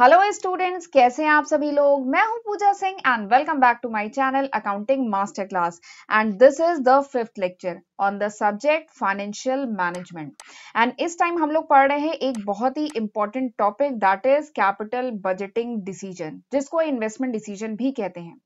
hello students कैसे हैं आप सभी लोग मैं हूं Pooja Singh and welcome back to my channel accounting master class and this is the fifth lecture on the subject financial management and इस टाइम हम लोग पढ़ रहे हैं एक बहुत ही important topic that is capital budgeting decision जिसको इन्वेस्टमेंट डिसीजन भी कहते हैं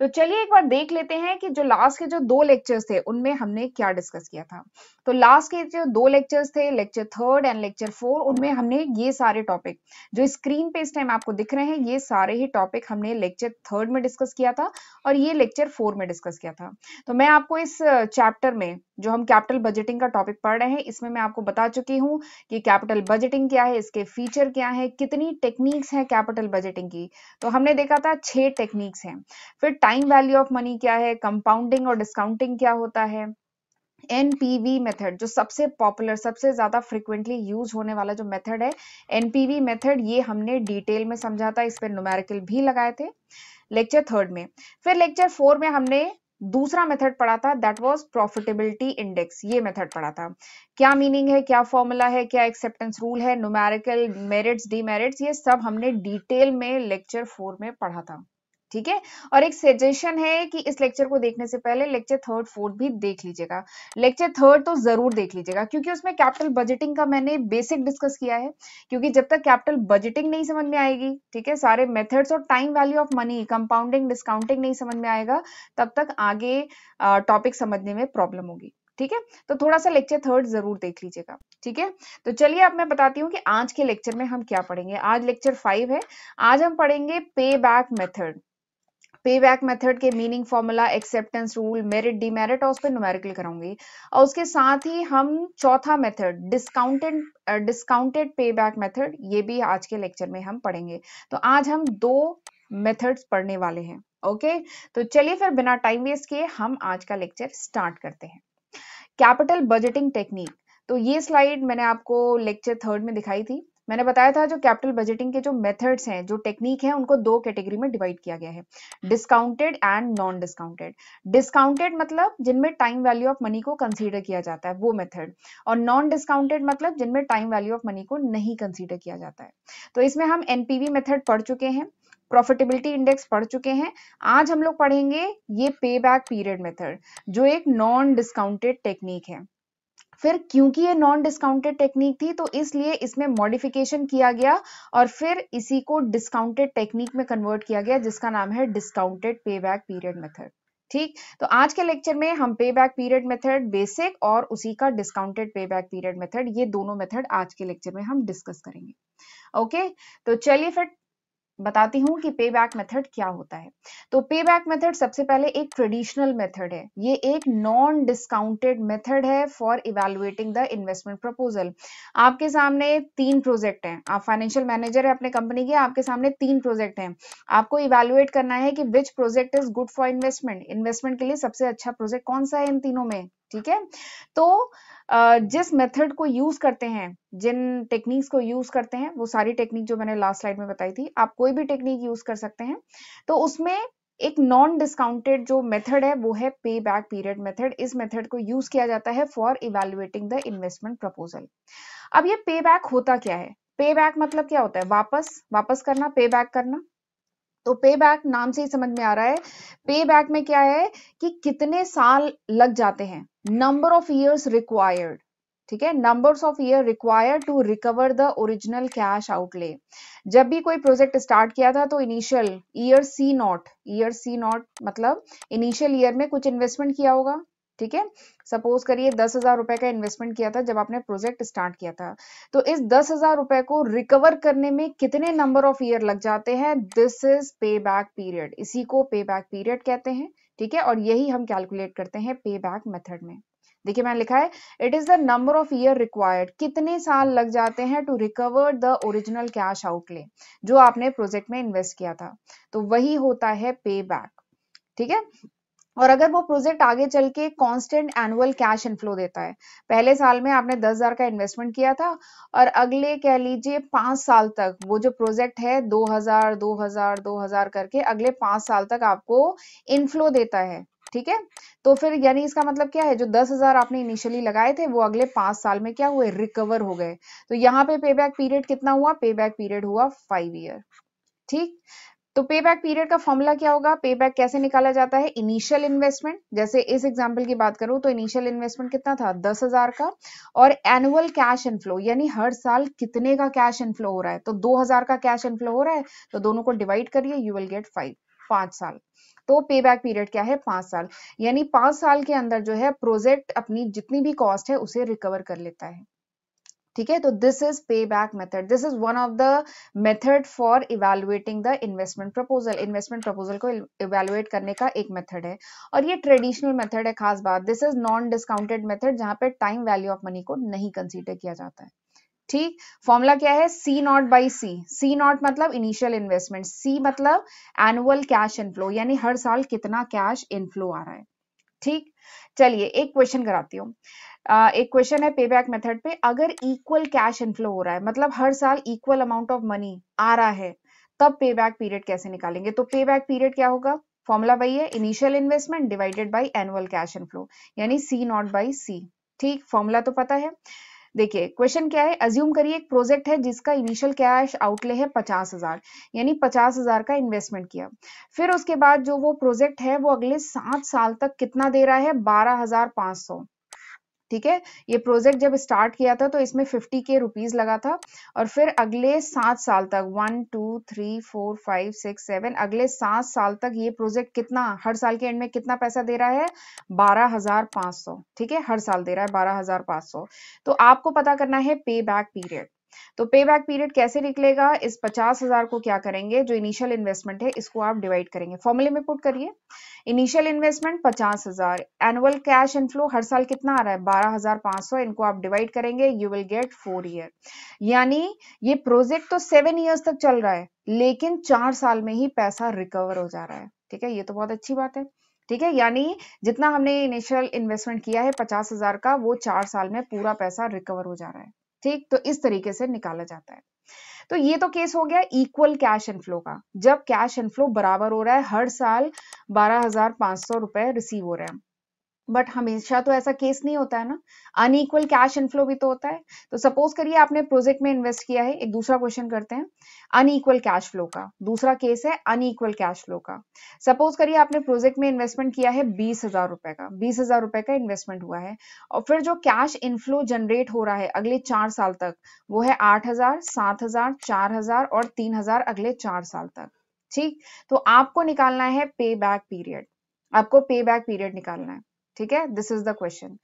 तो चलिए एक बार देख लेते हैं कि जो लास्ट के जो दो लेक्चर्स थे उनमें हमने क्या डिस्कस किया था तो लास्ट के जो दो लेक्चर्स थे lecture third and lecture four उनमें हमने ये सारे टॉपिक जो स्क्रीन पे टाइम आपको दिख रहे हैं ये सारे ही टॉपिक हमने लेक्चर थर्ड में डिस्कस किया था और ये लेक्चर फोर में डिस्कस किया था तो मैं आपको इस चैप्टर में जो हम कैपिटल बजटिंग का टॉपिक पढ़ रहे हैं इसमें मैं आपको बता चुकी हूँ कि कैपिटल बजटिंग क्या है इसके फीचर क्या है कितनी टेक्निक्स हैं कैपिटल बजटिंग की तो हमने देखा था छह टेक्निक्स हैं फिर टाइम वैल्यू ऑफ मनी क्या है कंपाउंडिंग और डिस्काउंटिंग क्या होता है एनपीवी मेथड जो सबसे पॉपुलर सबसे ज़्यादा फ्रिक्वेंटली यूज होने वाला जो मेथड है एनपीवी मेथड ये हमने डिटेल में समझा था इस पर नुमेरिकल भी लगाए थे लेक्चर थर्ड में फिर लेक्चर फोर में हमने दूसरा मेथड पढ़ा था दैट वाज प्रॉफिटेबिलिटी इंडेक्स ये मेथड पढ़ा था क्या मीनिंग है क्या फॉर्मूला है क्या एक्सेप्टेंस रूल है नुमेरिकल मेरिट्स डीमेरिट्स ये सब हमने डिटेल में लेक्चर फोर में पढ़ा था ठीक है और एक सजेशन है कि इस लेक्चर को देखने से पहले लेक्चर थर्ड फोर्थ भी देख लीजिएगा लेक्चर थर्ड तो जरूर देख लीजिएगा क्योंकि उसमें कैपिटल बजटिंग का मैंने बेसिक डिस्कस किया है क्योंकि जब तक कैपिटल बजटिंग नहीं समझ में आएगी ठीक है सारे मेथड्स और time value of money compounding discounting नहीं समझ में आएगा तब तक आगे टॉपिक समझने में प्रॉब्लम होगी ठीक है तो थोड़ा सा लेक्चर थर्ड जरूर देख लीजिएगा ठीक है तो चलिए अब मैं बताती हूँ कि आज के लेक्चर में हम क्या पढ़ेंगे आज लेक्चर फाइव है आज हम पढ़ेंगे payback method payback method के meaning formula acceptance rule merit demerit और उस पर न्यूमेरिकल कराऊंगी और उसके साथ ही हम चौथा मेथड डिस्काउंटेड डिस्काउंटेड पे बैक मेथड ये भी आज के लेक्चर में हम पढ़ेंगे तो आज हम दो मेथड्स पढ़ने वाले हैं ओके तो चलिए फिर बिना टाइम वेस्ट किए हम आज का लेक्चर स्टार्ट करते हैं कैपिटल बजटिंग टेक्निक तो ये स्लाइड मैंने आपको लेक्चर थर्ड में दिखाई थी मैंने बताया था जो कैपिटल बजटिंग के जो मेथड्स हैं जो टेक्निक है उनको दो कैटेगरी में डिवाइड किया गया है discounted and non discounted discounted मतलब जिनमें टाइम वैल्यू ऑफ मनी को कंसीडर किया जाता है वो मेथड और नॉन डिस्काउंटेड मतलब जिनमें टाइम वैल्यू ऑफ मनी को नहीं कंसिडर किया जाता है तो इसमें हम एनपीवी मेथड पढ़ चुके हैं प्रॉफिटेबिलिटी इंडेक्स पढ़ चुके हैं आज हम लोग पढ़ेंगे ये पे बैक पीरियड मेथड जो एक नॉन डिस्काउंटेड टेक्निक है फिर क्योंकि ये नॉन डिस्काउंटेड टेक्निक थी तो इसलिए इसमें मॉडिफिकेशन किया गया और फिर इसी को डिस्काउंटेड टेक्निक में कन्वर्ट किया गया जिसका नाम है discounted pay back period method ठीक तो आज के लेक्चर में हम पे बैक पीरियड मेथड बेसिक और उसी का डिस्काउंटेड पे बैक पीरियड मेथड ये दोनों मेथड आज के लेक्चर में हम डिस्कस करेंगे ओके तो चलिए फिर बताती हूँ कि पे बैक मेथड क्या होता है तो पे बैक मेथड सबसे पहले एक ट्रेडिशनल मेथड है ये एक नॉन डिस्काउंटेड मेथड है for evaluating the investment proposal आपके सामने तीन प्रोजेक्ट हैं आप फाइनेंशियल मैनेजर है अपने कंपनी के आपके सामने तीन प्रोजेक्ट हैं आपको इवेलुएट करना है कि which project is good for investment investment के लिए सबसे अच्छा प्रोजेक्ट कौन सा है इन तीनों में ठीक है तो जिस मेथड को यूज करते हैं जिन टेक्निक्स को यूज करते हैं वो सारी टेक्निक जो मैंने लास्ट स्लाइड में बताई थी आप कोई भी टेक्निक यूज कर सकते हैं तो उसमें एक नॉन डिस्काउंटेड जो मेथड है वो है पे बैक पीरियड मेथड इस मेथड को यूज किया जाता है for evaluating the investment proposal अब ये पे बैक होता क्या है पे बैक मतलब क्या होता है वापस वापस करना पे बैक करना तो पे बैक नाम से ही समझ में आ रहा है पे बैक में क्या है कि कितने साल लग जाते हैं नंबर ऑफ ईयर्स रिक्वायर्ड ठीक है numbers of year required to recover the original cash outlay जब भी कोई प्रोजेक्ट स्टार्ट किया था तो initial year C naught year C naught मतलब इनिशियल ईयर में कुछ इन्वेस्टमेंट किया होगा ठीक है सपोज करिए दस हजार रुपए का इन्वेस्टमेंट किया था जब आपने प्रोजेक्ट स्टार्ट किया था तो इस दस हजार रुपए को रिकवर करने में कितने नंबर ऑफ ईयर लग जाते हैं दिस इज पे बैक पीरियड इसी को पे बैक पीरियड कहते हैं ठीक है और यही हम कैलकुलेट करते हैं पे बैक मेथड में देखिए मैंने लिखा है it is the number of year required कितने साल लग जाते हैं to recover the original cash outlay जो आपने प्रोजेक्ट में इन्वेस्ट किया था तो वही होता है पे बैक ठीक है और अगर वो प्रोजेक्ट आगे चल के कॉन्स्टेंट एनुअल कैश इनफ्लो देता है पहले साल में आपने दस हजार का इन्वेस्टमेंट किया था और अगले कह लीजिए पांच साल तक वो जो प्रोजेक्ट है दो हजार दो हजार दो हजार करके अगले पांच साल तक आपको इनफ्लो देता है ठीक है तो फिर यानी इसका मतलब क्या है जो दस हजार आपने इनिशियली लगाए थे वो अगले पांच साल में क्या हुए रिकवर हो गए तो यहाँ पे पे बैक पीरियड कितना हुआ पे बैक पीरियड हुआ फाइव ईयर ठीक तो पे बैक पीरियड का फॉर्मूला क्या होगा पे बैक कैसे निकाला जाता है इनिशियल इन्वेस्टमेंट जैसे इस एग्जाम्पल की बात करूं तो इनिशियल इन्वेस्टमेंट कितना था दस हजार का और एनुअल कैश इनफ्लो यानी हर साल कितने का कैश इनफ्लो हो रहा है तो दो हजार का कैश इनफ्लो हो रहा है तो दोनों को डिवाइड करिए यू विल गेट फाइव पांच साल तो पे बैक पीरियड क्या है पांच साल यानी पांच साल के अंदर जो है प्रोजेक्ट अपनी जितनी भी कॉस्ट है उसे रिकवर कर लेता है ठीक है तो this is payback method this is one of the method for evaluating the investment proposal investment proposal को इवेलुएट करने का एक मेथड है और ये ट्रेडिशनल मेथड है खास बात this is non discounted method जहां पर टाइम वैल्यू ऑफ मनी को नहीं कंसिडर किया जाता है ठीक फॉर्मूला क्या है C naught by C C naught मतलब इनिशियल इन्वेस्टमेंट सी मतलब एनुअल कैश इनफ्लो यानी हर साल कितना कैश इनफ्लो आ रहा है ठीक चलिए एक क्वेश्चन कराती हूँ एक क्वेश्चन है पे बैक मेथड पे अगर इक्वल कैश इनफ्लो हो रहा है मतलब हर साल इक्वल अमाउंट ऑफ मनी आ रहा है तब पे बैक पीरियड कैसे निकालेंगे तो पे बैक पीरियड क्या होगा फॉर्मूला वही है initial investment divided by annual cash inflow यानी सी नॉट बाई सी ठीक फॉर्मूला तो पता है देखिए क्वेश्चन क्या है अज्यूम करिए एक प्रोजेक्ट है जिसका इनिशियल कैश आउटले है पचास हजार यानी पचास हजार का इन्वेस्टमेंट किया फिर उसके बाद जो वो प्रोजेक्ट है वो अगले सात साल तक कितना दे रहा है बारह हजार पांच सौ ठीक है ये प्रोजेक्ट जब स्टार्ट किया था तो इसमें फिफ्टी के रुपीज लगा था और फिर अगले सात साल तक one two three four five six seven अगले सात साल तक ये प्रोजेक्ट कितना हर साल के एंड में कितना पैसा दे रहा है बारह हजार पांच सौ ठीक है हर साल दे रहा है बारह हजार पांच सौ तो आपको पता करना है पे बैक पीरियड तो पे बैक पीरियड कैसे निकलेगा इस पचास हजार को क्या करेंगे जो इनिशियल इन्वेस्टमेंट है इसको आप डिवाइड करेंगे फॉर्मूले में पुट करिए इनिशियल इन्वेस्टमेंट पचास हजार एनुअल कैश इनफ्लो हर साल कितना आ रहा है बारह हजार पांच सौ इनको आप डिवाइड करेंगे you will get four year यानी ये प्रोजेक्ट तो सेवन ईयर्स तक चल रहा है लेकिन चार साल में ही पैसा रिकवर हो जा रहा है ठीक है ये तो बहुत अच्छी बात है ठीक है यानी जितना हमने इनिशियल इन्वेस्टमेंट किया है पचास हजार का वो चार साल में पूरा पैसा रिकवर हो जा रहा है ठीक तो इस तरीके से निकाला जाता है तो ये तो केस हो गया इक्वल कैश इनफ्लो का जब कैश इनफ्लो बराबर हो रहा है हर साल बारह हजार पांच सौ रुपए रिसीव हो रहे हैं बट हमेशा तो ऐसा केस नहीं होता है ना अनईक्वल कैश इनफ्लो भी तो होता है तो सपोज करिए आपने प्रोजेक्ट में इन्वेस्ट किया है एक दूसरा क्वेश्चन करते हैं अनईक्वल कैश फ्लो का दूसरा केस है अनईक्वल कैश फ्लो का सपोज करिए आपने प्रोजेक्ट में इन्वेस्टमेंट किया है बीस हजार रुपए का बीस हजार रुपए का इन्वेस्टमेंट हुआ है और फिर जो कैश इनफ्लो जनरेट हो रहा है अगले चार साल तक वो है आठ हजार सात हजार चार हजार और तीन हजार अगले चार साल तक ठीक तो आपको निकालना है पे बैक पीरियड आपको पे बैक पीरियड निकालना है ठीक है this is the question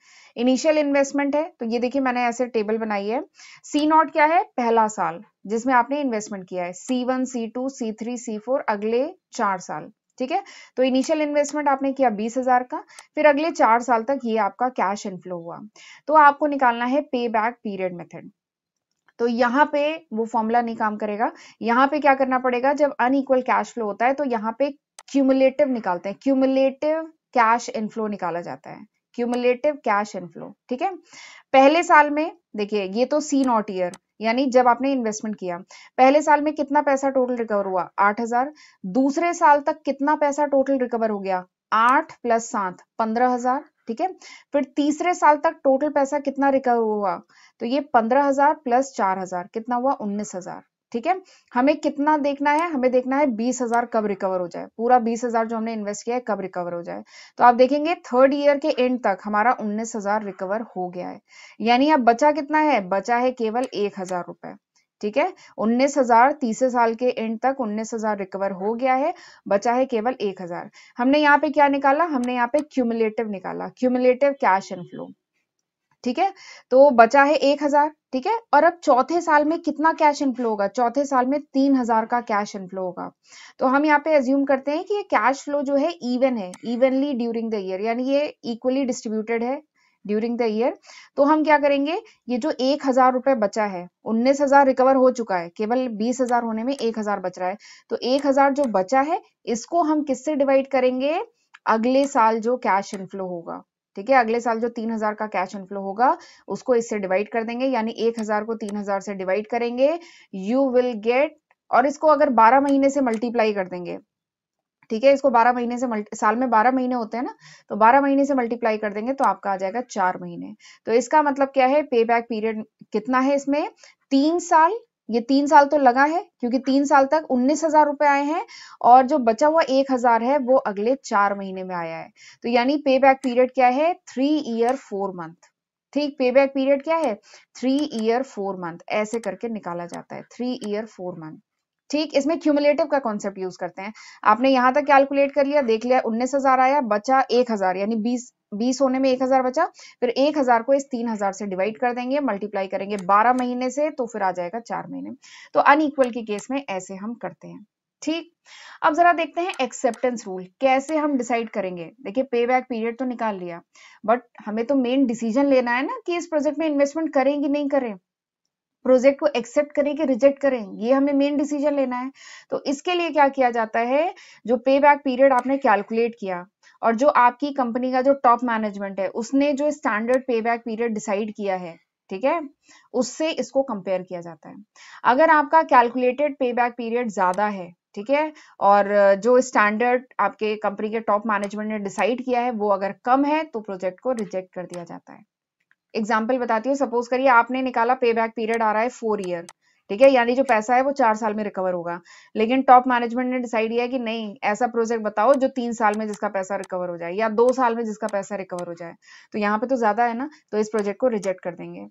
initial investment है तो ये देखिए मैंने ऐसे टेबल बनाई है सी नॉट क्या है पहला साल जिसमें आपने इन्वेस्टमेंट किया है C one C two C three C four अगले चार साल ठीक है तो इनिशियल इन्वेस्टमेंट आपने किया बीस हजार का फिर अगले चार साल तक ये आपका कैश इनफ्लो हुआ तो आपको निकालना है पे बैक पीरियड मेथड तो यहाँ पे वो फॉर्मूला नहीं काम करेगा यहाँ पे क्या करना पड़ेगा जब अनइक्वल कैश फ्लो होता है तो यहाँ पे क्यूमुलेटिव निकालते हैं क्यूमुलेटिव कैश इनफ्लो निकाला जाता है क्यूमुलेटिव कैश इनफ्लो ठीक है पहले साल में देखिए ये तो सी नॉट ईयर यानी जब आपने इन्वेस्टमेंट किया पहले साल में कितना पैसा टोटल रिकवर हुआ आठ हजार दूसरे साल तक कितना पैसा टोटल रिकवर हो गया आठ प्लस सात पंद्रह हजार ठीक है फिर तीसरे साल तक टोटल पैसा कितना रिकवर हुआ तो ये पंद्रह हजार प्लस चार हजार कितना हुआ उन्नीस हजार ठीक है हमें कितना देखना है हमें देखना है बीस हजार कब रिकवर हो जाए पूरा बीस हजार जो हमने इन्वेस्ट किया है कब रिकवर हो जाए तो आप देखेंगे थर्ड ईयर के एंड तक हमारा उन्नीस हजार रिकवर हो गया है यानी अब बचा कितना है बचा है केवल एक हजार रुपए ठीक है उन्नीस हजार तीसरे साल के एंड तक उन्नीस हजार रिकवर हो गया है बचा है केवल एक हजार हमने यहाँ पे क्या निकाला हमने यहाँ पे क्यूमुलेटिव निकाला क्यूमुलेटिव कैश इनफ्लो ठीक है तो बचा है एक हजार ठीक है और अब चौथे साल में कितना कैश इनफ्लो होगा चौथे साल में तीन हजार का कैश इनफ्लो होगा तो हम यहाँ पे एज्यूम करते हैं कि ये कैश फ्लो जो है इवन है इवनली ड्यूरिंग द ईयर यानी ये इक्वली डिस्ट्रीब्यूटेड है ड्यूरिंग द ईयर तो हम क्या करेंगे ये जो एक हजार रुपए बचा है उन्नीस हजार रिकवर हो चुका है केवल बीस हजार होने में एक हजार बच रहा है तो एक हजार जो बचा है इसको हम किससे डिवाइड करेंगे अगले साल जो कैश इनफ्लो होगा ठीक है अगले साल जो तीन हजार का कैश इनफ्लो होगा उसको इससे डिवाइड कर देंगे यानी एक हजार को तीन हजार से डिवाइड करेंगे यू विल गेट और इसको अगर बारह महीने से मल्टीप्लाई कर देंगे ठीक है इसको बारह महीने से मल्टी साल में बारह महीने होते हैं ना तो बारह महीने से मल्टीप्लाई कर देंगे तो आपका आ जाएगा चार महीने तो इसका मतलब क्या है पे बैक पीरियड कितना है इसमें तीन साल ये तीन साल तो लगा है क्योंकि तीन साल तक उन्नीस हजार रुपए आए हैं और जो बचा हुआ एक हजार है वो अगले चार महीने में आया है तो यानी पे बैक पीरियड क्या है थ्री ईयर फोर मंथ ठीक पे बैक पीरियड क्या है थ्री ईयर फोर मंथ ऐसे करके निकाला जाता है थ्री ईयर फोर मंथ ठीक इसमें क्यूमुलेटिव का कॉन्सेप्ट यूज करते हैं आपने यहां तक कैलकुलेट कर लिया देख लिया उन्नीस हजार आया बचा एक हजार यानी बीस बीस होने में एक हजार बचा फिर एक हजार को इस तीन हजार से डिवाइड कर देंगे मल्टीप्लाई करेंगे बारह महीने से तो फिर आ जाएगा चार महीने तो अनइक्वल के केस में ऐसे हम करते हैं ठीक अब जरा देखते हैं एक्सेप्टेंस रूल कैसे हम डिसाइड करेंगे देखिए पे बैक पीरियड तो निकाल लिया बट हमें तो मेन डिसीजन लेना है ना कि इस प्रोजेक्ट में इन्वेस्टमेंट करें कि नहीं करें प्रोजेक्ट को एक्सेप्ट करें कि रिजेक्ट करें ये हमें मेन डिसीजन लेना है तो इसके लिए क्या किया जाता है जो पे बैक पीरियड आपने कैलकुलेट किया और जो आपकी कंपनी का जो टॉप मैनेजमेंट है उसने जो स्टैंडर्ड पे बैक पीरियड डिसाइड किया है ठीक है उससे इसको कंपेयर किया जाता है अगर आपका कैलकुलेटेड पे बैक पीरियड ज्यादा है ठीक है और जो स्टैंडर्ड आपके कंपनी के टॉप मैनेजमेंट ने डिसाइड किया है वो अगर कम है तो प्रोजेक्ट को रिजेक्ट कर दिया जाता है एग्जाम्पल बताती हूँ सपोज करिए आपने निकाला पे बैक पीरियड आ रहा है फोर ईयर ठीक है यानी जो पैसा है वो चार साल में रिकवर होगा लेकिन टॉप मैनेजमेंट ने डिसाइड किया कि नहीं ऐसा प्रोजेक्ट बताओ जो तीन साल में जिसका पैसा रिकवर हो जाए या दो साल में जिसका पैसा रिकवर हो जाए तो यहाँ पे तो ज्यादा है ना तो इस प्रोजेक्ट को रिजेक्ट कर देंगे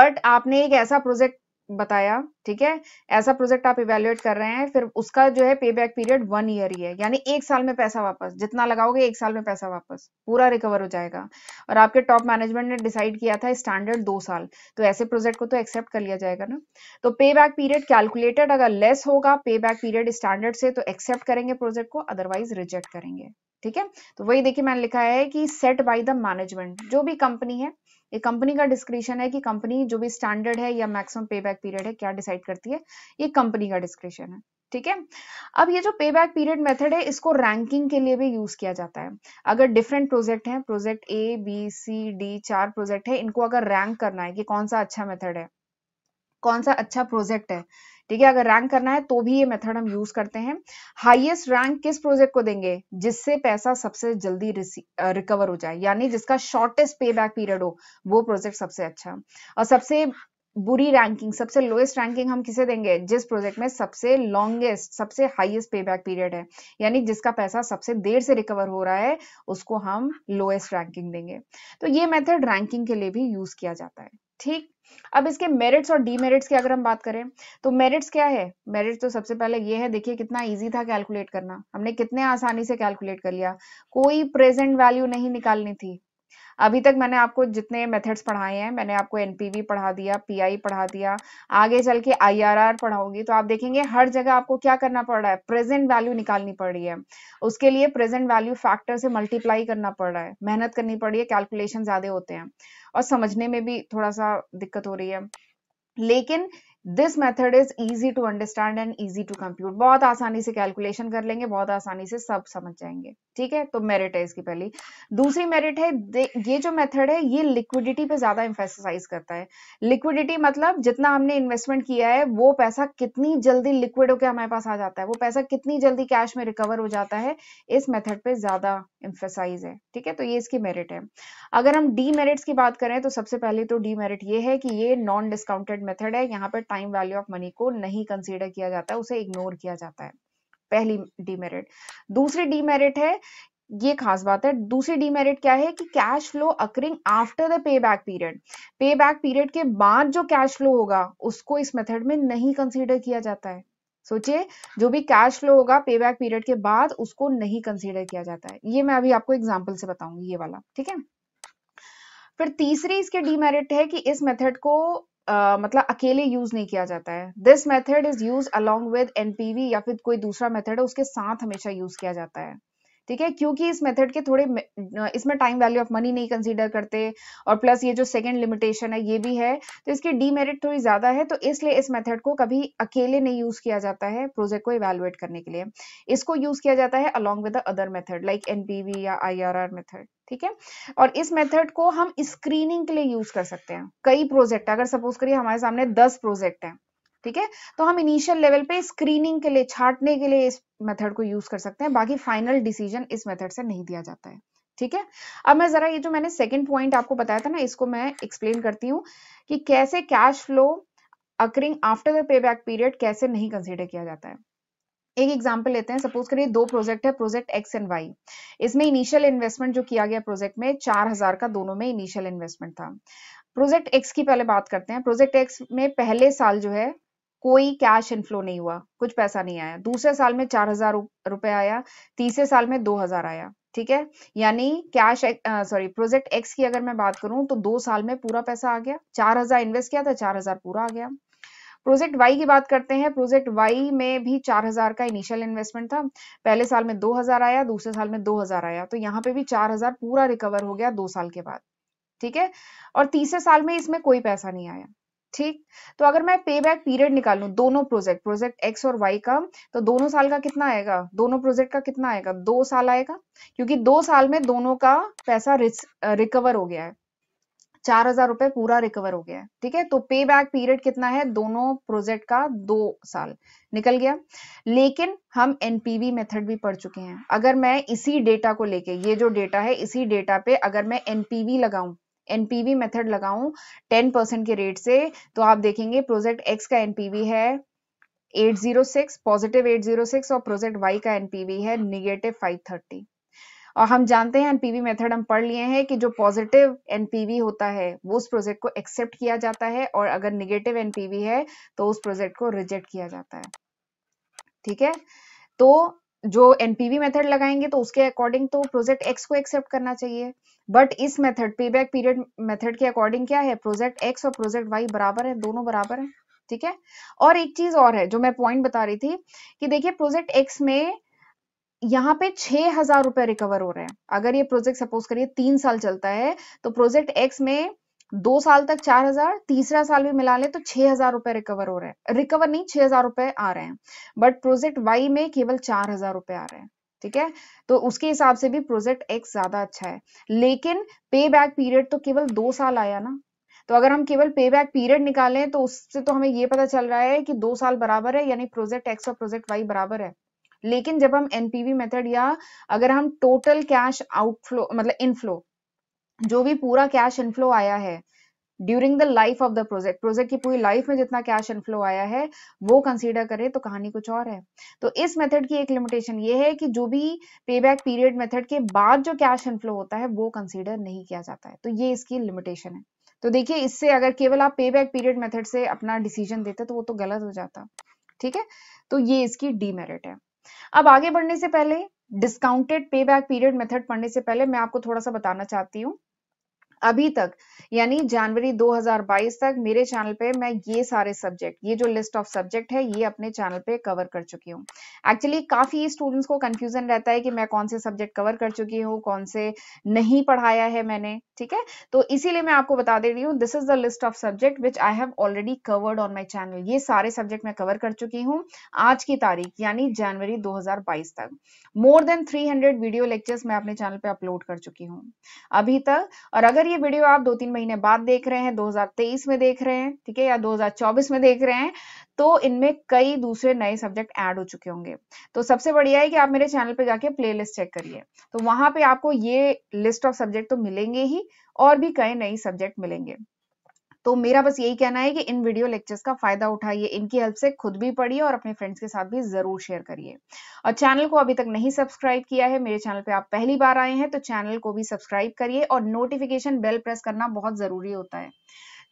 बट आपने एक ऐसा प्रोजेक्ट बताया ठीक है ऐसा प्रोजेक्ट आप इवेल्युएट कर रहे हैं फिर उसका जो है पे बैक पीरियड वन ईयर ही है यानी एक साल में पैसा वापस जितना लगाओगे एक साल में पैसा वापस पूरा रिकवर हो जाएगा और आपके टॉप मैनेजमेंट ने डिसाइड किया था स्टैंडर्ड दो साल तो ऐसे प्रोजेक्ट को तो एक्सेप्ट कर लिया जाएगा ना तो पे बैक पीरियड कैलकुलेटेड अगर लेस होगा पे बैक पीरियड स्टैंडर्ड से तो एक्सेप्ट करेंगे प्रोजेक्ट को अदरवाइज रिजेक्ट करेंगे ठीक है तो वही देखिए मैंने लिखा है कि सेट बाई द मैनेजमेंट जो भी कंपनी है ये कंपनी का डिस्क्रिप्शन है कि कंपनी जो भी स्टैंडर्ड है या मैक्सिमम पे बैक पीरियड है क्या डिसाइड करती है ये कंपनी का डिस्क्रिप्शन है ठीक है अब ये जो पे बैक पीरियड मेथड है इसको रैंकिंग के लिए भी यूज किया जाता है अगर डिफरेंट प्रोजेक्ट हैं project A B C D चार प्रोजेक्ट है इनको अगर रैंक करना है कि कौन सा अच्छा मेथड है कौन सा अच्छा प्रोजेक्ट है ठीक है अगर रैंक करना है तो भी ये मेथड हम यूज करते हैं हाईएस्ट रैंक किस प्रोजेक्ट को देंगे जिससे पैसा सबसे जल्दी रिकवर हो जाए यानी जिसका शॉर्टेस्ट पे बैक पीरियड हो वो प्रोजेक्ट सबसे अच्छा और सबसे बुरी रैंकिंग सबसे लोएस्ट रैंकिंग हम किसे देंगे जिस प्रोजेक्ट में सबसे लॉन्गेस्ट सबसे हाईएस्ट पे बैक पीरियड है यानी जिसका पैसा सबसे देर से रिकवर हो रहा है उसको हम लोएस्ट रैंकिंग देंगे तो ये मेथड रैंकिंग के लिए भी यूज किया जाता है ठीक अब इसके मेरिट्स और डीमेरिट्स की अगर हम बात करें तो मेरिट्स क्या है मेरिट्स तो सबसे पहले ये है देखिए कितना इजी था कैलकुलेट करना हमने कितने आसानी से कैलकुलेट कर लिया कोई प्रेजेंट वैल्यू नहीं निकालनी थी अभी तक मैंने आपको जितने मेथड्स पढ़ाए हैं मैंने आपको एनपीवी पढ़ा दिया पीआई पढ़ा दिया आगे चल के आईआरआर पढ़ाऊंगी तो आप देखेंगे हर जगह आपको क्या करना पड़ रहा है प्रेजेंट वैल्यू निकालनी पड़ रही है उसके लिए प्रेजेंट वैल्यू फैक्टर से मल्टीप्लाई करना पड़ रहा है मेहनत करनी पड़ रही है कैलकुलेशन ज्यादा होते हैं और समझने में भी थोड़ा सा दिक्कत हो रही है लेकिन this method is easy to understand and easy to compute बहुत आसानी से कैलकुलेशन कर लेंगे बहुत आसानी से सब समझ जाएंगे ठीक है तो मेरिट है इसकी पहली दूसरी मेरिट है ये जो मेथड है ये लिक्विडिटी पे ज्यादा इंफेसाइज करता है लिक्विडिटी मतलब जितना हमने इन्वेस्टमेंट किया है वो पैसा कितनी जल्दी लिक्विड होकर हमारे पास आ जाता है वो पैसा कितनी जल्दी कैश में रिकवर हो जाता है इस मेथड पे ज्यादा इम्फेसाइज है ठीक है तो ये इसकी मेरिट है अगर हम डी की बात करें तो सबसे पहले तो डी मेरिट ये है कि ये नॉन डिस्काउंटेड मेथड है यहाँ पर टाइम वैल्यू ऑफ मनी को नहीं कंसिडर किया जाता है उसे इग्नोर किया जाता है पहली डीमेरिट दूसरी डीमेरिट है ये खास बात है दूसरी डीमेरिट क्या है कि cash flow accruing after the पे बैक पीरियड पे बैक पीरियड के बाद जो कैश फ्लो होगा उसको इस मेथड में नहीं कंसीडर किया जाता है सोचिए जो भी कैश फ्लो होगा पे बैक पीरियड के बाद उसको नहीं कंसिडर किया जाता है ये मैं अभी आपको एग्जाम्पल से बताऊंगी ये वाला ठीक है फिर तीसरी इसके डीमेरिट है कि इस मेथड को Uh, मतलब अकेले यूज नहीं किया जाता है this method is use along with NPV या फिर कोई दूसरा मेथड है उसके साथ हमेशा यूज किया जाता है ठीक है क्योंकि इस मेथड के थोड़े इसमें टाइम वैल्यू ऑफ मनी नहीं कंसीडर करते और प्लस ये जो सेकेंड लिमिटेशन है ये भी है तो इसकी डीमेरिट थोड़ी ज्यादा है तो इसलिए इस मेथड को कभी अकेले नहीं यूज किया जाता है प्रोजेक्ट को इवेलुएट करने के लिए इसको यूज किया जाता है along with other method like NPV या आई मेथड ठीक है और इस मेथड को हम स्क्रीनिंग के लिए यूज कर सकते हैं कई प्रोजेक्ट अगर सपोज करिए हमारे सामने दस प्रोजेक्ट है ठीक है तो हम इनिशियल लेवल पे स्क्रीनिंग के लिए छाटने के लिए इस मेथड को यूज कर सकते हैं बाकी फाइनल डिसीजन इस मेथड से नहीं दिया जाता है ठीक है अब मैं जरा ये जो मैंने सेकंड पॉइंट आपको बताया था ना इसको मैं एक्सप्लेन करती हूँ कि कैसे cash flow accruing after the पे बैक पीरियड कैसे नहीं कंसिडर किया जाता है एक एग्जाम्पल लेते हैं सपोज करिए दो प्रोजेक्ट है प्रोजेक्ट एक्स एंड वाई इसमें इनिशियल इन्वेस्टमेंट जो किया गया प्रोजेक्ट में चार हजार का दोनों में इनिशियल इन्वेस्टमेंट था प्रोजेक्ट एक्स की पहले बात करते हैं प्रोजेक्ट एक्स में पहले साल जो है कोई कैश इनफ्लो नहीं हुआ कुछ पैसा नहीं आया दूसरे साल में चार हजार रुपए आया तीसरे साल में दो हजार आया ठीक है यानी कैश सॉरी प्रोजेक्ट एक्स की अगर मैं बात करूं तो दो साल में पूरा पैसा आ गया चार हजार इन्वेस्ट किया था चार हजार पूरा आ गया प्रोजेक्ट वाई की बात करते हैं प्रोजेक्ट वाई में भी चार हजार का इनिशियल इन्वेस्टमेंट था पहले साल में दो हजार आया दूसरे साल में दो हजार आया तो यहाँ पे भी चार हजार पूरा रिकवर हो गया दो साल के बाद ठीक है और तीसरे साल में इसमें कोई पैसा नहीं आया ठीक तो अगर मैं पे बैक पीरियड निकालू दोनों प्रोजेक्ट प्रोजेक्ट एक्स और वाई का तो दोनों साल का कितना आएगा दोनों प्रोजेक्ट का कितना आएगा दो साल आएगा क्योंकि दो साल में दोनों का पैसा रिकवर हो गया है चार हजार रुपए पूरा रिकवर हो गया है ठीक है तो पे बैक पीरियड कितना है दोनों प्रोजेक्ट का दो साल निकल गया लेकिन हम एनपीवी मेथड भी पढ़ चुके हैं अगर मैं इसी डेटा को लेके ये जो डेटा है इसी डेटा पे अगर मैं एनपीवी लगाऊं एनपीवी मेथड लगाऊं 10% के रेट से तो आप देखेंगे प्रोजेक्ट एक्स का एनपीवी है 806 पॉजिटिव 806 और प्रोजेक्ट वाई का एनपीवी है निगेटिव 530 और हम जानते हैं एनपीवी मेथड हम पढ़ लिए हैं कि जो पॉजिटिव एनपीवी होता है वो उस प्रोजेक्ट को एक्सेप्ट किया जाता है और अगर निगेटिव एनपीवी है तो उस प्रोजेक्ट को रिजेक्ट किया जाता है ठीक है तो जो एनपीवी मेथड लगाएंगे तो उसके अकॉर्डिंग तो प्रोजेक्ट एक्स को एक्सेप्ट करना चाहिए बट इस मेथड पे बैक पीरियड मेथड के अकॉर्डिंग क्या है प्रोजेक्ट एक्स और प्रोजेक्ट वाई बराबर है दोनों बराबर है ठीक है और एक चीज और है जो मैं पॉइंट बता रही थी कि देखिए प्रोजेक्ट एक्स में यहाँ पे छह हजार रुपए रिकवर हो रहे हैं अगर ये प्रोजेक्ट सपोज करिए तीन साल चलता है तो प्रोजेक्ट एक्स में दो साल तक चार हजार तीसरा साल भी मिला ले तो छह हजार रुपए रिकवर हो रहे हैं रिकवर नहीं छह हजार रुपए आ रहे हैं बट प्रोजेक्ट वाई में केवल चार हजार रुपए आ रहे हैं ठीक है तो उसके हिसाब से भी प्रोजेक्ट एक्स ज्यादा अच्छा है लेकिन पे बैक पीरियड तो केवल दो साल आया ना तो अगर हम केवल पे बैक पीरियड निकालें तो उससे तो हमें ये पता चल रहा है कि दो साल बराबर है यानी प्रोजेक्ट एक्स और प्रोजेक्ट वाई बराबर है लेकिन जब हम एनपीवी मेथड या अगर हम टोटल कैश आउटफ्लो मतलब इनफ्लो जो भी पूरा कैश इनफ्लो आया है during the life of the project project की पूरी लाइफ में जितना कैश इनफ्लो आया है वो कंसीडर करें तो कहानी कुछ और है तो इस मेथड की एक लिमिटेशन ये है कि जो भी पे बैक पीरियड मेथड के बाद जो कैश इनफ्लो होता है वो कंसीडर नहीं किया जाता है तो ये इसकी लिमिटेशन है तो देखिए इससे अगर केवल आप पे बैक पीरियड मेथड से अपना डिसीजन देते तो वो तो गलत हो जाता ठीक है तो ये इसकी डीमेरिट है अब आगे बढ़ने से पहले discounted pay back period method पढ़ने से पहले मैं आपको थोड़ा सा बताना चाहती हूँ अभी तक यानी जनवरी 2022 तक मेरे चैनल पे मैं ये सारे सब्जेक्ट ये जो लिस्ट ऑफ सब्जेक्ट है ये अपने चैनल पे कवर कर चुकी हूँ एक्चुअली काफी स्टूडेंट्स को कंफ्यूजन रहता है कि मैं कौन से सब्जेक्ट कवर कर चुकी हूँ कौन से नहीं पढ़ाया है मैंने ठीक है तो इसीलिए मैं आपको बता दे रही हूँ this is the list of subject which I have already covered on my channel ये सारे सब्जेक्ट मैं कवर कर चुकी हूँ आज की तारीख यानी जनवरी 2022 तक मोर देन 300 वीडियो लेक्चर्स मैं अपने चैनल पे अपलोड कर चुकी हूँ अभी तक और अगर ये वीडियो आप दो तीन महीने बाद देख रहे हैं दो में देख रहे हैं ठीक है या दो में देख रहे हैं तो इनमें कई दूसरे नए सब्जेक्ट ऐड हो चुके होंगे तो सबसे बढ़िया है कि आप मेरे चैनल पे जाके प्लेलिस्ट चेक करिए तो वहां पे आपको ये लिस्ट ऑफ सब्जेक्ट तो मिलेंगे ही और भी कई नए सब्जेक्ट मिलेंगे तो मेरा बस यही कहना है कि इन वीडियो लेक्चर्स का फायदा उठाइए इनकी हेल्प से खुद भी पढ़िए और अपने फ्रेंड्स के साथ भी जरूर शेयर करिए और चैनल को अभी तक नहीं सब्सक्राइब किया है मेरे चैनल पे आप पहली बार आए हैं तो चैनल को भी सब्सक्राइब करिए और नोटिफिकेशन बेल प्रेस करना बहुत जरूरी होता है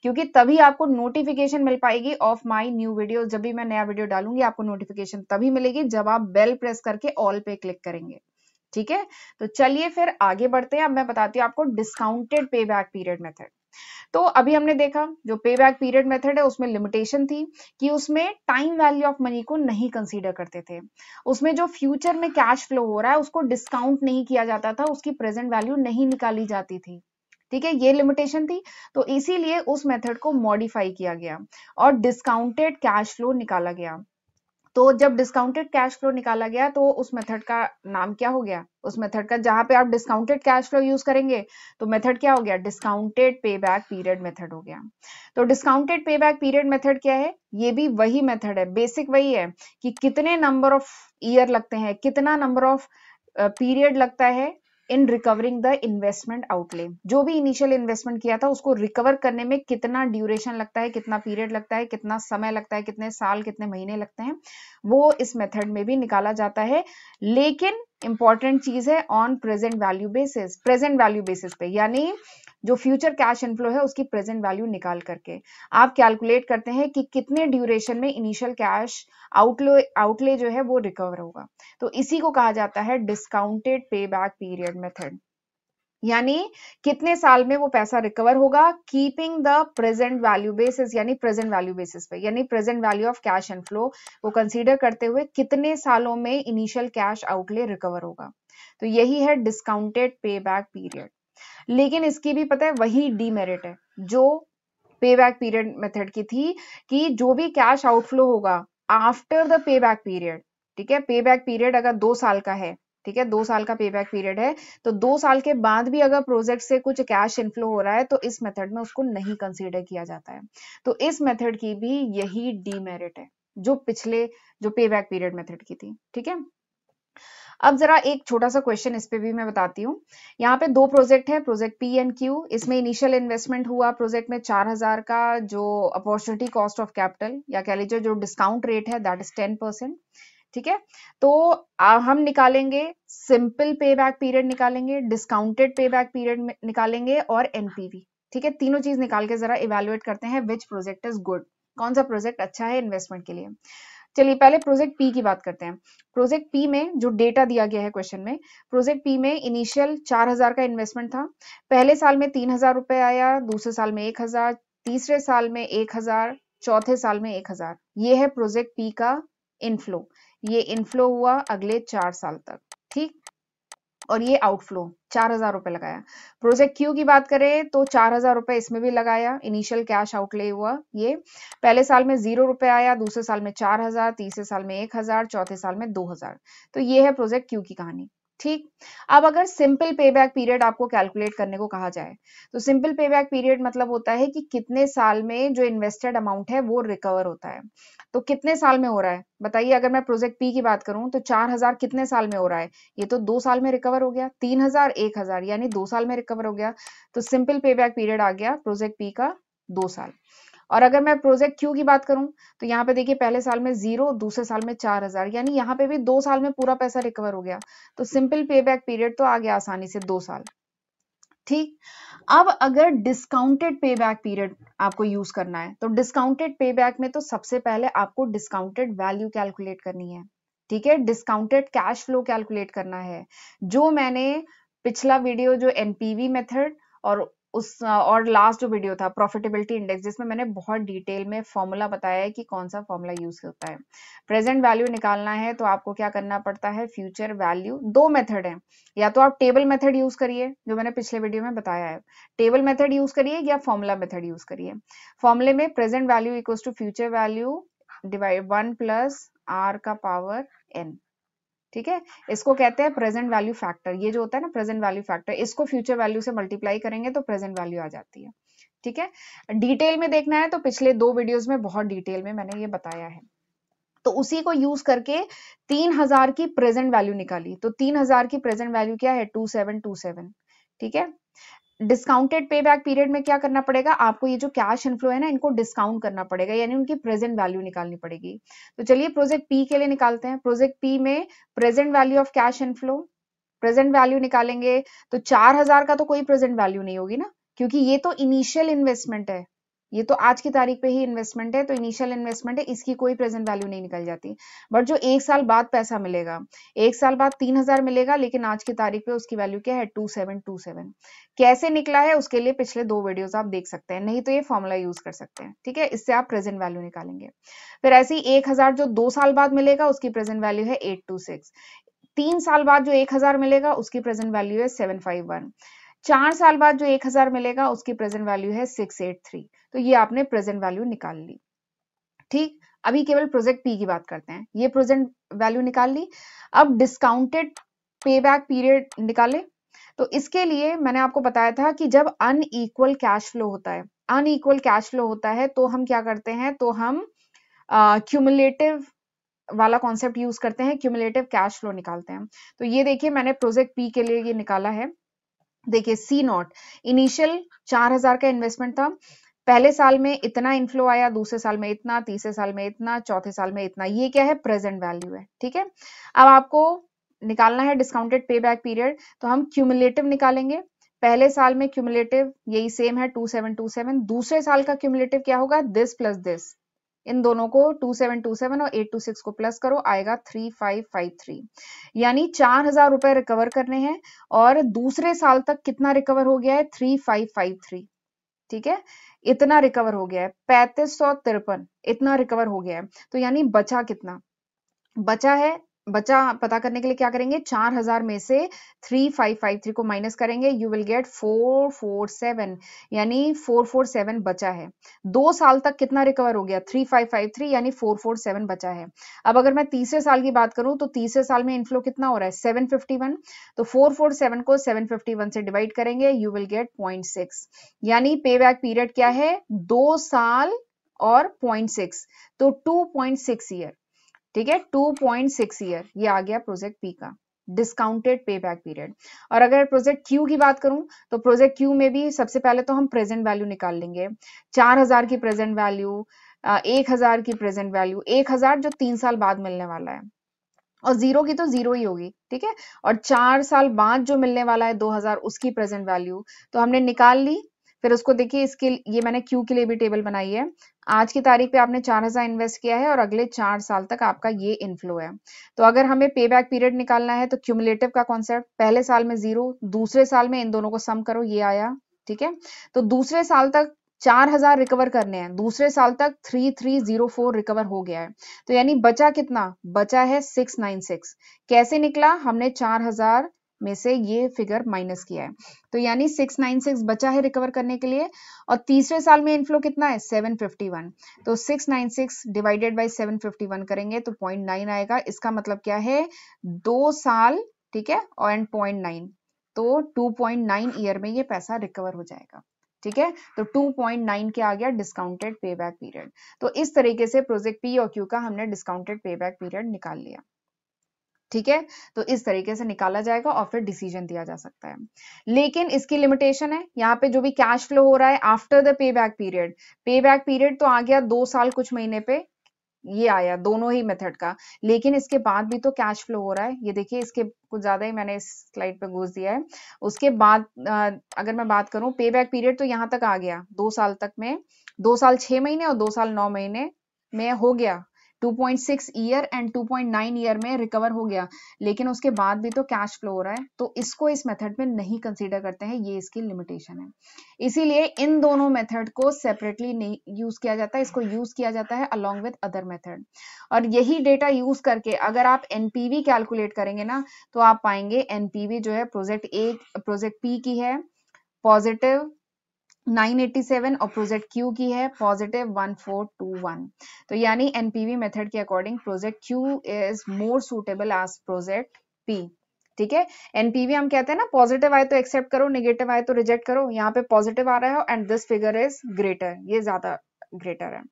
क्योंकि तभी आपको नोटिफिकेशन मिल पाएगी ऑफ माय न्यू वीडियो जब भी मैं नया वीडियो डालूंगी आपको नोटिफिकेशन तभी मिलेगी जब आप बेल प्रेस करके ऑल पे क्लिक करेंगे ठीक है तो चलिए फिर आगे बढ़ते हैं अब मैं बताती हूँ आपको discounted pay back period method तो अभी हमने देखा जो पे बैक पीरियड मेथड है उसमें लिमिटेशन थी कि उसमें टाइम वैल्यू ऑफ मनी को नहीं कंसीडर करते थे उसमें जो फ्यूचर में कैश फ्लो हो रहा है उसको डिस्काउंट नहीं किया जाता था उसकी प्रेजेंट वैल्यू नहीं निकाली जाती थी ठीक है ये लिमिटेशन थी तो इसीलिए उस मेथड को मॉडिफाई किया गया और डिस्काउंटेड कैश फ्लो निकाला गया तो जब डिस्काउंटेड कैश फ्लो निकाला गया तो उस मेथड का नाम क्या हो गया उस मेथड का जहां पे आप डिस्काउंटेड कैश फ्लो यूज करेंगे तो मेथड क्या हो गया discounted pay back period method हो गया तो discounted pay back period method क्या है ये भी वही मेथड है बेसिक वही है कि कितने नंबर ऑफ ईयर लगते हैं कितना नंबर ऑफ पीरियड लगता है in recovering the investment outlay जो भी इनिशियल इन्वेस्टमेंट किया था उसको रिकवर करने में कितना ड्यूरेशन लगता है कितना पीरियड लगता है कितना समय लगता है कितने साल कितने महीने लगते हैं वो इस मेथड में भी निकाला जाता है लेकिन इंपॉर्टेंट चीज है on present value basis present value basis पे यानी जो फ्यूचर कैश इनफ्लो है उसकी प्रेजेंट वैल्यू निकाल करके आप कैलकुलेट करते हैं कि कितने ड्यूरेशन में इनिशियल कैश आउटले आउटले जो है वो रिकवर होगा तो इसी को कहा जाता है discounted pay back period method यानी कितने साल में वो पैसा रिकवर होगा keeping the present value basis यानी प्रेजेंट वैल्यू बेसिस पे यानी present value of cash and flow को कंसीडर करते हुए कितने सालों में इनिशियल कैश आउटले रिकवर होगा तो यही है डिस्काउंटेड पे बैक पीरियड लेकिन इसकी भी पता है वही डीमेरिट है जो पे बैक पीरियड मेथड की थी कि जो भी कैश आउटफ्लो होगा आफ्टर द पे बैक पीरियड ठीक है पे बैक पीरियड अगर दो साल का है ठीक है दो साल का पे बैक पीरियड है तो दो साल के बाद भी अगर प्रोजेक्ट से कुछ कैश इनफ्लो हो रहा है तो इस मेथड में उसको नहीं कंसीडर किया जाता है तो इस मेथड की भी यही डीमेरिट है जो पिछले जो पे बैक पीरियड मेथड की थी ठीक है अब जरा एक छोटा सा क्वेश्चन इस पे भी मैं बताती हूँ यहाँ पे दो प्रोजेक्ट है प्रोजेक्ट पी एंड क्यू इसमें इनिशियल इन्वेस्टमेंट हुआ प्रोजेक्ट में चार हजार का जो अपॉर्चुनिटी कॉस्ट ऑफ कैपिटल या कह लीजिए जो डिस्काउंट रेट है दैट इज टेन परसेंट ठीक है तो हम निकालेंगे सिंपल पे बैक पीरियड निकालेंगे डिस्काउंटेड पे बैक पीरियड निकालेंगे और एनपीवी ठीक है तीनों चीज निकाल के जरा इवेल्युएट करते हैं विच प्रोजेक्ट इज गुड कौन सा प्रोजेक्ट अच्छा है इन्वेस्टमेंट के लिए चलिए पहले प्रोजेक्ट पी की बात करते हैं प्रोजेक्ट पी में जो डेटा दिया गया है क्वेश्चन में प्रोजेक्ट पी में इनिशियल चार हजार का इन्वेस्टमेंट था पहले साल में तीन हजार रुपए आया दूसरे साल में एक हजार तीसरे साल में एक हजार चौथे साल में एक हजार ये है प्रोजेक्ट पी का इनफ्लो ये इनफ्लो हुआ अगले चार साल तक ठीक और ये आउटफ्लो चार हजार रुपए लगाया प्रोजेक्ट क्यू की बात करें तो चार हजार रुपए इसमें भी लगाया इनिशियल कैश आउटले हुआ ये पहले साल में जीरो रुपए आया दूसरे साल में चार हजार तीसरे साल में एक हजार चौथे साल में दो हजार तो ये है प्रोजेक्ट क्यू की कहानी ठीक अब अगर सिंपल पे बैक पीरियड आपको कैलकुलेट करने को कहा जाए तो सिंपल पे बैक पीरियड मतलब होता है कि कितने साल में जो इन्वेस्टेड अमाउंट है वो रिकवर होता है तो कितने साल में हो रहा है बताइए अगर मैं प्रोजेक्ट पी की बात करूं तो चार हजार कितने साल में हो रहा है ये तो दो साल में रिकवर हो गया तीन हजार एक हजार यानी दो साल में रिकवर हो गया तो सिंपल पे बैक पीरियड आ गया प्रोजेक्ट पी का दो साल और अगर मैं प्रोजेक्ट क्यू की बात करूं तो यहाँ पे देखिए पहले साल में जीरो दूसरे साल में चार हजार यानी यहाँ पे भी दो साल में पूरा पैसा रिकवर हो गया तो सिंपल पे बैक पीरियड तो आ गया आसानी से दो साल ठीक अब अगर डिस्काउंटेड पे बैक पीरियड आपको यूज करना है तो डिस्काउंटेड पे बैक में तो सबसे पहले आपको डिस्काउंटेड वैल्यू कैलकुलेट करनी है ठीक है डिस्काउंटेड कैश फ्लो कैलकुलेट करना है जो मैंने पिछला वीडियो जो एनपीवी मेथड और उस और लास्ट जो वीडियो था प्रॉफिटेबिलिटी इंडेक्स जिसमें मैंने बहुत डिटेल में फॉर्मूला बताया है कि कौन सा फॉर्मूला यूज होता है प्रेजेंट वैल्यू निकालना है तो आपको क्या करना पड़ता है फ्यूचर वैल्यू दो मेथड है या तो आप टेबल मेथड यूज करिए जो मैंने पिछले वीडियो में बताया है टेबल मेथड यूज करिए या फॉर्मूला मेथड यूज करिए फॉर्मूले में present value equals to future value divide one plus R का पावर एन ठीक है इसको कहते हैं प्रेजेंट वैल्यू फैक्टर ये जो होता है ना प्रेजेंट वैल्यू फैक्टर इसको फ्यूचर वैल्यू से मल्टीप्लाई करेंगे तो प्रेजेंट वैल्यू आ जाती है ठीक है डिटेल में देखना है तो पिछले दो वीडियोस में बहुत डिटेल में मैंने ये बताया है तो उसी को यूज करके 3000 की प्रेजेंट वैल्यू निकाली तो 3000 की प्रेजेंट वैल्यू क्या है 2727 ठीक है डिस्काउंटेड पे बैक पीरियड में क्या करना पड़ेगा आपको ये जो कैश इनफ्लो है ना इनको डिस्काउंट करना पड़ेगा यानी उनकी प्रेजेंट वैल्यू निकालनी पड़ेगी तो चलिए प्रोजेक्ट पी के लिए निकालते हैं प्रोजेक्ट पी में present value of cash inflow present value निकालेंगे तो चार हजार का तो कोई प्रेजेंट वैल्यू नहीं होगी ना क्योंकि ये तो इनिशियल इन्वेस्टमेंट है ये तो आज की तारीख पे ही इन्वेस्टमेंट है तो इनिशियल इन्वेस्टमेंट है इसकी कोई प्रेजेंट वैल्यू नहीं निकल जाती बट जो एक साल बाद पैसा मिलेगा एक साल बाद तीन हजार मिलेगा लेकिन आज की तारीख पे उसकी वैल्यू क्या है टू सेवन टू सेवन कैसे निकला है उसके लिए पिछले दो वीडियोज आप देख सकते हैं नहीं तो ये फॉर्मूला यूज कर सकते हैं ठीक है इससे आप प्रेजेंट वैल्यू निकालेंगे फिर ऐसे ही एक हजार जो दो साल बाद मिलेगा उसकी प्रेजेंट वैल्यू है एट टू सिक्स तीन साल बाद जो एक हजार मिलेगा उसकी प्रेजेंट वैल्यू है सेवन फाइव वन चार साल बाद जो एक हजार मिलेगा उसकी प्रेजेंट वैल्यू है सिक्स एट थ्री तो ये आपने प्रेजेंट वैल्यू निकाल ली ठीक अभी केवल प्रोजेक्ट पी की बात करते हैं ये प्रेजेंट वैल्यू निकाल ली अब डिस्काउंटेड पे बैक पीरियड निकाले तो इसके लिए मैंने आपको बताया था कि जब अनईक्वल कैश फ्लो होता है अनईक्वल कैश फ्लो होता है तो हम क्या करते हैं तो हम क्यूमुलेटिव uh, वाला कॉन्सेप्ट यूज करते हैं क्यूमुलेटिव कैश फ्लो निकालते हैं तो ये देखिए मैंने प्रोजेक्ट पी के लिए ये निकाला है देखिए सी नॉट इनिशियल चार हजार का इन्वेस्टमेंट था पहले साल में इतना इन्फ्लो आया दूसरे साल में इतना तीसरे साल में इतना चौथे साल में इतना ये क्या है प्रेजेंट वैल्यू है ठीक है अब आपको निकालना है डिस्काउंटेड पे बैक पीरियड तो हम क्यूमुलेटिव निकालेंगे पहले साल में क्यूमुलेटिव यही सेम है टू टू सेवन सेवन दूसरे साल का क्यूमुलेटिव क्या होगा दिस प्लस दिस इन दोनों को 2727 और 826 को प्लस करो आएगा 3553 यानी चार हजार रुपए रिकवर करने हैं और दूसरे साल तक कितना रिकवर हो गया है 3553 ठीक है इतना रिकवर हो गया है पैंतीस सौ तिरपन इतना रिकवर हो गया है तो यानी बचा कितना बचा है बचा पता करने के लिए क्या करेंगे चार हजार में से थ्री फाइव फाइव थ्री को माइनस करेंगे you will get four four seven यानी फोर फोर सेवन बचा है दो साल तक कितना रिकवर हो गया थ्री फाइव फाइव थ्री यानी फोर फोर सेवन बचा है अब अगर मैं तीसरे साल की बात करूं तो तीसरे साल में इनफ्लो कितना हो रहा है सेवन फिफ्टी वन तो फोर फोर सेवन को सेवन फिफ्टी वन से डिवाइड करेंगे you will get point six यानी पे बैक पीरियड क्या है दो साल और पॉइंट सिक्स तो टू पॉइंट सिक्स ईयर ठीक है 2.6 ईयर ये आ गया प्रोजेक्ट पी का डिस्काउंटेड पे बैक पीरियड और अगर प्रोजेक्ट क्यू की बात करूं तो प्रोजेक्ट क्यू में भी सबसे पहले तो हम प्रेजेंट वैल्यू निकाल लेंगे चार हजार की प्रेजेंट वैल्यू एक हजार की प्रेजेंट वैल्यू एक हजार जो तीन साल बाद मिलने वाला है और जीरो की तो जीरो ही होगी ठीक है और चार साल बाद जो मिलने वाला है 2000 उसकी प्रेजेंट वैल्यू तो हमने निकाल ली फिर उसको देखिए इसके ये मैंने क्यू के लिए भी टेबल बनाई है आज की तारीख पे आपने चार हजार इन्वेस्ट किया है और अगले चार साल तक आपका ये इनफ्लो है तो अगर हमें पे बैक पीरियड निकालना है तो क्यूमुलेटिव का कॉन्सेप्ट पहले साल में जीरो दूसरे साल में इन दोनों को सम करो ये आया ठीक है तो दूसरे साल तक चार हजार रिकवर करने हैं दूसरे साल तक three three zero four recover हो गया है तो यानी बचा कितना बचा है सिक्स नाइन सिक्स कैसे निकला हमने चार हजार में से ये फिगर माइनस किया है तो यानी 696 बचा है रिकवर करने के लिए और तीसरे साल में इनफ्लो कितना है 751 तो 696 डिवाइडेड बाय 751 करेंगे तो 0.9 आएगा इसका मतलब क्या है दो साल ठीक है और एंड पॉइंट नाइन तो 2.9 ईयर में ये पैसा रिकवर हो जाएगा ठीक है तो 2.9 के आ गया डिस्काउंटेड पे बैक पीरियड तो इस तरीके से प्रोजेक्ट पी और क्यू का हमने डिस्काउंटेड पे बैक पीरियड निकाल लिया ठीक है तो इस तरीके से निकाला जाएगा और फिर डिसीजन दिया जा सकता है लेकिन इसकी लिमिटेशन है यहाँ पे जो भी कैश फ्लो हो रहा है आफ्टर द पे बैक पीरियड पे बैक पीरियड तो आ गया दो साल कुछ महीने पे ये आया दोनों ही मेथड का लेकिन इसके बाद भी तो कैश फ्लो हो रहा है ये देखिए इसके कुछ ज्यादा ही मैंने इस स्लाइड पे घुस दिया है उसके बाद अगर मैं बात करूं पे बैक पीरियड तो यहाँ तक आ गया दो साल तक में दो साल छह महीने और दो साल नौ महीने में हो गया 2.6 ईयर एंड 2.9 ईयर में रिकवर हो गया लेकिन उसके बाद भी तो कैश फ्लो हो रहा है तो इसको इस मेथड में नहीं कंसीडर करते हैं ये इसकी लिमिटेशन है इसीलिए इन दोनों मेथड को सेपरेटली नहीं यूज किया जाता है इसको यूज किया जाता है अलॉन्ग विद अदर मेथड और यही डेटा यूज करके अगर आप एनपीवी कैलकुलेट करेंगे ना तो आप पाएंगे एनपीवी जो है प्रोजेक्ट ए प्रोजेक्ट पी की है पॉजिटिव 987 और प्रोजेक्ट क्यू की है पॉजिटिव 1421 तो यानी एनपीवी मेथड के according project Q is more suitable as project P ठीक है एनपीवी हम कहते हैं ना पॉजिटिव आए तो एक्सेप्ट करो नेगेटिव आए तो रिजेक्ट करो यहाँ पे पॉजिटिव आ रहा है and this figure is greater ये ज्यादा ग्रेटर है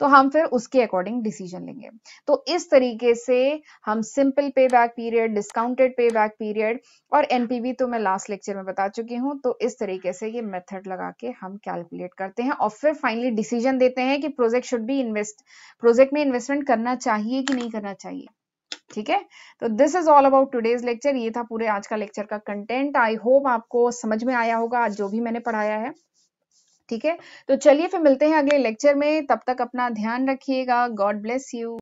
तो हम फिर उसके अकॉर्डिंग डिसीजन लेंगे तो इस तरीके से हम सिंपल पे बैक पीरियड डिस्काउंटेड पे बैक पीरियड और एनपीवी तो मैं लास्ट लेक्चर में बता चुकी हूँ तो इस तरीके से ये मेथड लगा के हम कैलकुलेट करते हैं और फिर फाइनली डिसीजन देते हैं कि project should be invest project में इन्वेस्टमेंट करना चाहिए कि नहीं करना चाहिए ठीक है तो this is all about today's lecture ये था पूरे आज का लेक्चर का कंटेंट आई होप आपको समझ में आया होगा आज जो भी मैंने पढ़ाया है ठीक है तो चलिए फिर मिलते हैं अगले लेक्चर में तब तक अपना ध्यान रखिएगा गॉड ब्लेस यू